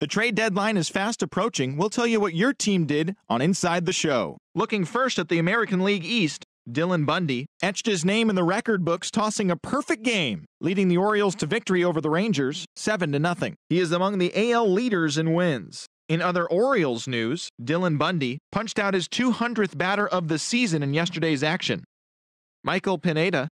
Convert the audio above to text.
The trade deadline is fast approaching. We'll tell you what your team did on Inside the Show. Looking first at the American League East, Dylan Bundy etched his name in the record books, tossing a perfect game, leading the Orioles to victory over the Rangers, 7 to nothing. He is among the AL leaders in wins. In other Orioles news, Dylan Bundy punched out his 200th batter of the season in yesterday's action. Michael Pineda